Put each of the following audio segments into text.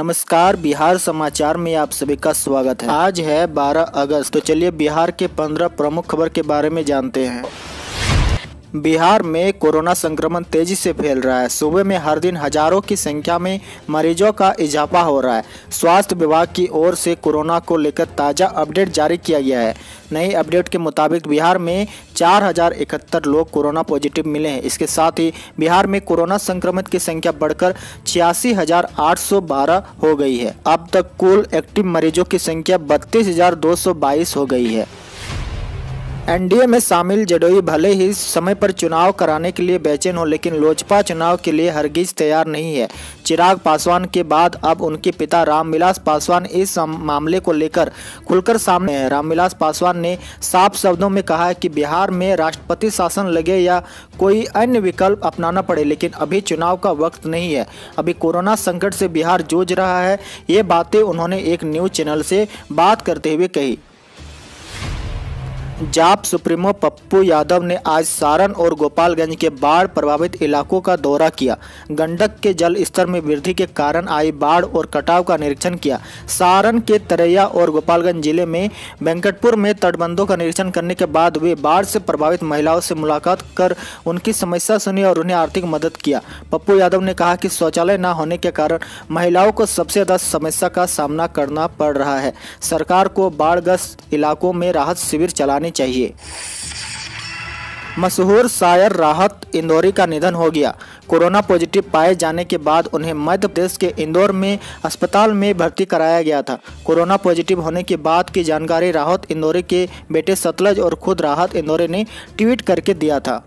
नमस्कार बिहार समाचार में आप सभी का स्वागत है आज है 12 अगस्त तो चलिए बिहार के 15 प्रमुख खबर के बारे में जानते हैं बिहार में कोरोना संक्रमण तेजी से फैल रहा है सुबह में हर दिन हजारों की संख्या में मरीजों का इजाफा हो रहा है स्वास्थ्य विभाग की ओर से कोरोना को लेकर ताज़ा अपडेट जारी किया गया है नई अपडेट के मुताबिक बिहार में चार लोग कोरोना पॉजिटिव मिले हैं इसके साथ ही बिहार में कोरोना संक्रमित की संख्या बढ़कर छियासी हो गई है अब तक कुल एक्टिव मरीजों की संख्या बत्तीस हो गई है एनडीए में शामिल जडोई भले ही समय पर चुनाव कराने के लिए बेचैन हो लेकिन लोजपा चुनाव के लिए हरगिज तैयार नहीं है चिराग पासवान के बाद अब उनके पिता रामविलास पासवान इस मामले को लेकर खुलकर सामने हैं रामविलास पासवान ने साफ शब्दों में कहा है कि बिहार में राष्ट्रपति शासन लगे या कोई अन्य विकल्प अपनाना पड़े लेकिन अभी चुनाव का वक्त नहीं है अभी कोरोना संकट से बिहार जूझ रहा है ये बातें उन्होंने एक न्यूज चैनल से बात करते हुए कही जाप सुप्रीमो पप्पू यादव ने आज सारण और गोपालगंज के बाढ़ प्रभावित इलाकों का दौरा किया गंडक के जल स्तर में वृद्धि के कारण आई बाढ़ और कटाव का निरीक्षण किया सारण के तरैया और गोपालगंज जिले में वेंकटपुर में तटबंधों का निरीक्षण करने के बाद वे बाढ़ से प्रभावित महिलाओं से मुलाकात कर उनकी समस्या सुनी और उन्हें आर्थिक मदद किया पप्पू यादव ने कहा कि शौचालय न होने के कारण महिलाओं को सबसे ज़्यादा समस्या का सामना करना पड़ रहा है सरकार को बाढ़ग्रस्त इलाकों में राहत शिविर चलाने होने चाहिए मशहूर शायर राहत इंदौरी का निधन हो गया कोरोना पॉजिटिव पाए जाने के बाद उन्हें मध्य प्रदेश के इंदौर में अस्पताल में भर्ती कराया गया था कोरोना पॉजिटिव होने के बाद की जानकारी राहत इंदौरी के बेटे सतलज और खुद राहत इंदौरी ने ट्वीट करके दिया था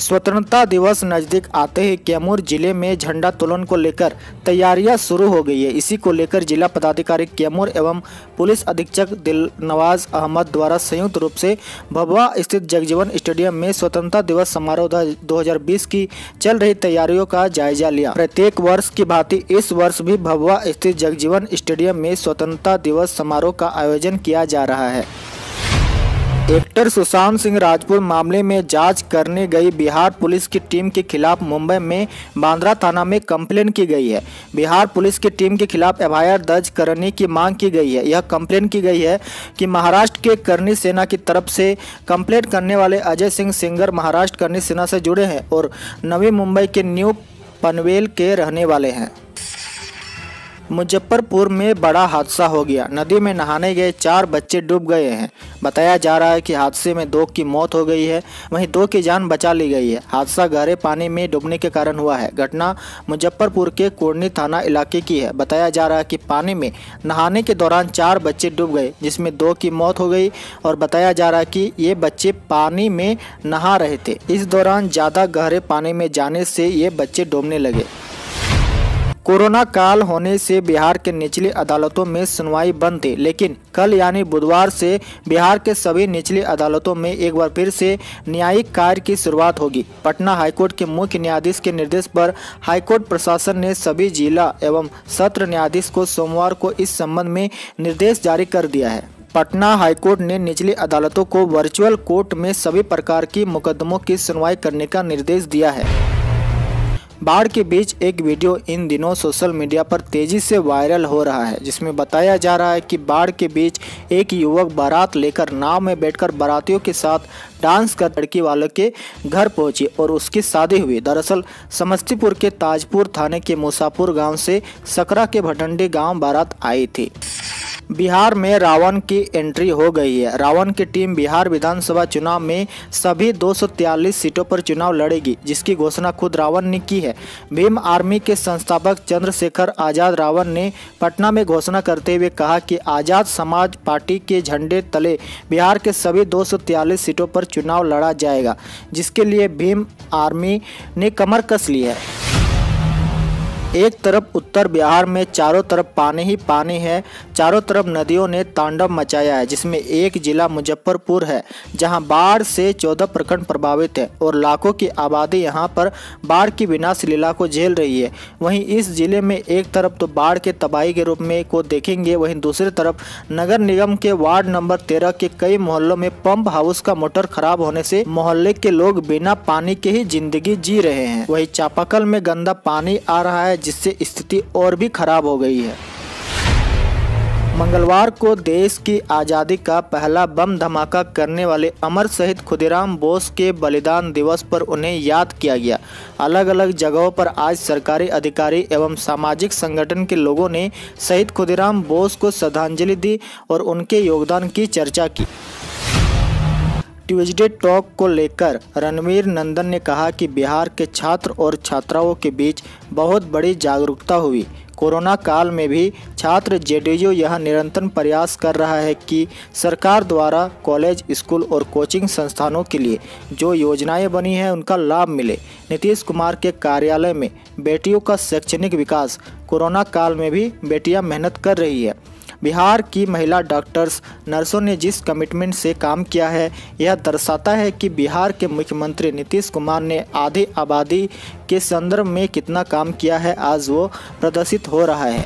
स्वतंत्रता दिवस नज़दीक आते ही कैमूर जिले में झंडा तोलन को लेकर तैयारियां शुरू हो गई है इसी को लेकर जिला पदाधिकारी कैमूर एवं पुलिस अधीक्षक दिलनवाज अहमद द्वारा संयुक्त रूप से भभवा स्थित जगजीवन स्टेडियम में स्वतंत्रता दिवस समारोह 2020 की चल रही तैयारियों का जायजा लिया प्रत्येक वर्ष की भांति इस वर्ष भी भभवा स्थित जगजीवन स्टेडियम में स्वतंत्रता दिवस समारोह का आयोजन किया जा रहा है एक्टर सुशांत सिंह राजपूत मामले में जांच करने गई बिहार पुलिस की टीम के खिलाफ मुंबई में बांद्रा थाना में कंप्लेन की गई है बिहार पुलिस की टीम के खिलाफ एफ दर्ज करने की मांग की गई है यह कंप्लेन की गई है कि महाराष्ट्र के करनी सेना की तरफ से कंप्लेन करने वाले अजय सिंह सिंगर महाराष्ट्र करनी सेना से जुड़े हैं और नवी मुंबई के न्यू पनवेल के रहने वाले हैं मुजफ्फरपुर में बड़ा हादसा हो गया नदी में नहाने गए चार बच्चे डूब गए हैं बताया जा रहा है कि हादसे में दो की मौत हो गई है वहीं दो की जान बचा ली गई है हादसा गहरे पानी में डूबने के कारण हुआ है घटना मुजफ्फरपुर के कोर्नी थाना इलाके की है बताया जा रहा है कि पानी में नहाने के दौरान चार बच्चे डूब गए जिसमें दो की मौत हो गई और बताया जा रहा है कि ये बच्चे पानी में नहा रहे थे इस दौरान ज़्यादा गहरे पानी में जाने से ये बच्चे डूबने लगे कोरोना काल होने से बिहार के निचली अदालतों में सुनवाई बंद थी लेकिन कल यानी बुधवार से बिहार के सभी निचली अदालतों में एक बार फिर से न्यायिक कार्य की शुरुआत होगी पटना हाईकोर्ट के मुख्य न्यायाधीश के निर्देश पर हाईकोर्ट प्रशासन ने सभी जिला एवं सत्र न्यायाधीश को सोमवार को इस संबंध में निर्देश जारी कर दिया है पटना हाईकोर्ट ने निचली अदालतों को वर्चुअल कोर्ट में सभी प्रकार की मुकदमों की सुनवाई करने का निर्देश दिया है बाढ़ के बीच एक वीडियो इन दिनों सोशल मीडिया पर तेजी से वायरल हो रहा है जिसमें बताया जा रहा है कि बाढ़ के बीच एक युवक बारात लेकर नाव में बैठकर बारातियों के साथ डांस कर लड़की वालों के घर पहुंची और उसकी शादी हुई दरअसल समस्तीपुर के ताजपुर थाने के मुसापुर गांव से सकरा के भटंडी गांव बारात आई थी बिहार में रावण की एंट्री हो गई है रावण की टीम बिहार विधानसभा चुनाव में सभी 243 सीटों पर चुनाव लड़ेगी जिसकी घोषणा खुद रावण ने की है भीम आर्मी के संस्थापक चंद्रशेखर आज़ाद रावण ने पटना में घोषणा करते हुए कहा कि आज़ाद समाज पार्टी के झंडे तले बिहार के सभी 243 सीटों पर चुनाव लड़ा जाएगा जिसके लिए भीम आर्मी ने कमर कस ली है एक तरफ उत्तर बिहार में चारों तरफ पानी ही पानी है चारों तरफ नदियों ने तांडव मचाया है जिसमें एक जिला मुजफ्फरपुर है जहां बाढ़ से चौदह प्रखंड प्रभावित है और लाखों की आबादी यहां पर बाढ़ की विनाश लीला को झेल रही है वहीं इस जिले में एक तरफ तो बाढ़ के तबाही के रूप में को देखेंगे वहीं दूसरी तरफ नगर निगम के वार्ड नंबर तेरह के कई मोहल्लों में पंप हाउस का मोटर खराब होने से मोहल्ले के लोग बिना पानी के ही जिंदगी जी रहे हैं वही चापाकल में गंदा पानी आ रहा है जिससे स्थिति और भी खराब हो गई है मंगलवार को देश की आज़ादी का पहला बम धमाका करने वाले अमर शहीद खुदीराम बोस के बलिदान दिवस पर उन्हें याद किया गया अलग अलग जगहों पर आज सरकारी अधिकारी एवं सामाजिक संगठन के लोगों ने शहीद खुदीराम बोस को श्रद्धांजलि दी और उनके योगदान की चर्चा की ट्यूजडे टॉक को लेकर रणवीर नंदन ने कहा कि बिहार के छात्र और छात्राओं के बीच बहुत बड़ी जागरूकता हुई कोरोना काल में भी छात्र जेडीयू यह निरंतर प्रयास कर रहा है कि सरकार द्वारा कॉलेज स्कूल और कोचिंग संस्थानों के लिए जो योजनाएं बनी हैं उनका लाभ मिले नीतीश कुमार के कार्यालय में बेटियों का शैक्षणिक विकास कोरोना काल में भी बेटियां मेहनत कर रही है बिहार की महिला डॉक्टर्स नर्सों ने जिस कमिटमेंट से काम किया है यह दर्शाता है कि बिहार के मुख्यमंत्री नीतीश कुमार ने आधी आबादी के संदर्भ में कितना काम किया है आज वो प्रदर्शित हो रहा है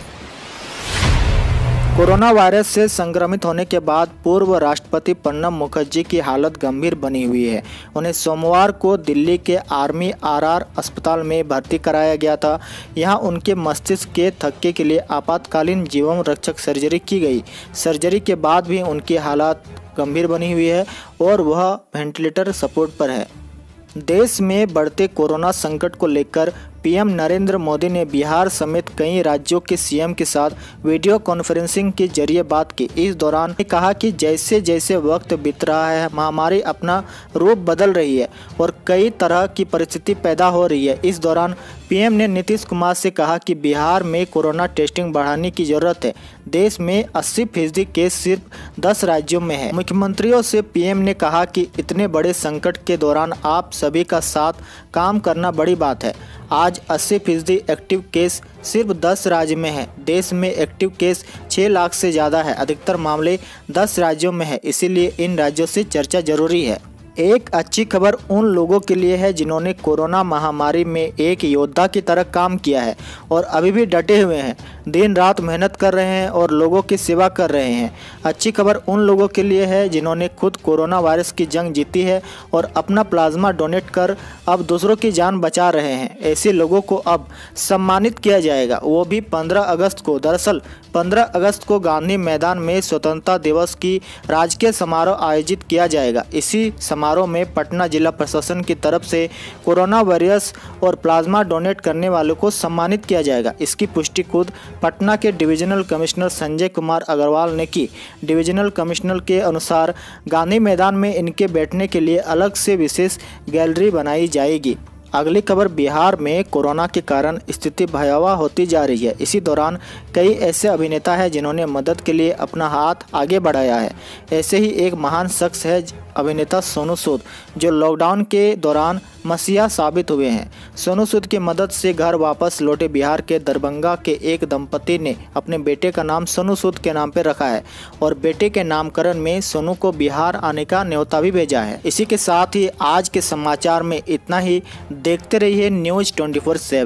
कोरोना वायरस से संक्रमित होने के बाद पूर्व राष्ट्रपति प्रणब मुखर्जी की हालत गंभीर बनी हुई है उन्हें सोमवार को दिल्ली के आर्मी आरआर अस्पताल में भर्ती कराया गया था यहां उनके मस्तिष्क के थक्के के लिए आपातकालीन जीवन रक्षक सर्जरी की गई सर्जरी के बाद भी उनकी हालत गंभीर बनी हुई है और वह वेंटिलेटर सपोर्ट पर है देश में बढ़ते कोरोना संकट को लेकर पीएम नरेंद्र मोदी ने बिहार समेत कई राज्यों के सीएम के साथ वीडियो कॉन्फ्रेंसिंग के जरिए बात की इस दौरान कहा कि जैसे जैसे वक्त बीत रहा है महामारी अपना रूप बदल रही है और कई तरह की परिस्थिति पैदा हो रही है इस दौरान पीएम ने नीतीश कुमार से कहा कि बिहार में कोरोना टेस्टिंग बढ़ाने की जरूरत है देश में 80 फीसदी केस सिर्फ 10 राज्यों में है मुख्यमंत्रियों से पीएम ने कहा कि इतने बड़े संकट के दौरान आप सभी का साथ काम करना बड़ी बात है आज 80 फीसदी एक्टिव केस सिर्फ 10 राज्य में है देश में एक्टिव केस 6 लाख से ज़्यादा है अधिकतर मामले 10 राज्यों में है इसीलिए इन राज्यों से चर्चा जरूरी है एक अच्छी खबर उन लोगों के लिए है जिन्होंने कोरोना महामारी में एक योद्धा की तरह काम किया है और अभी भी डटे हुए हैं दिन रात मेहनत कर रहे हैं और लोगों की सेवा कर रहे हैं अच्छी खबर उन लोगों के लिए है जिन्होंने खुद कोरोना वायरस की जंग जीती है और अपना प्लाज्मा डोनेट कर अब दूसरों की जान बचा रहे हैं ऐसे लोगों को अब सम्मानित किया जाएगा वो भी पंद्रह अगस्त को दरअसल पंद्रह अगस्त को गांधी मैदान में स्वतंत्रता दिवस की राजकीय समारोह आयोजित किया जाएगा इसी समारोह में पटना जिला प्रशासन की तरफ से कोरोना वायरस और प्लाज्मा डोनेट करने वालों को सम्मानित किया जाएगा इसकी पुष्टि खुद पटना के डिविजनल कमिश्नर संजय कुमार अग्रवाल ने की डिविजनल कमिश्नर के अनुसार गांधी मैदान में इनके बैठने के लिए अलग से विशेष गैलरी बनाई जाएगी अगली खबर बिहार में कोरोना के कारण स्थिति भयावह होती जा रही है इसी दौरान कई ऐसे अभिनेता हैं जिन्होंने मदद के लिए अपना हाथ आगे बढ़ाया है ऐसे ही एक महान शख्स है अभिनेता सोनू सूद जो लॉकडाउन के दौरान मसीहा साबित हुए हैं सोनू सूद की मदद से घर वापस लौटे बिहार के दरभंगा के एक दंपति ने अपने बेटे का नाम सोनू सूद के नाम पर रखा है और बेटे के नामकरण में सोनू को बिहार आने का न्योता भी भेजा है इसी के साथ ही आज के समाचार में इतना ही देखते रहिए न्यूज़ ट्वेंटी फोर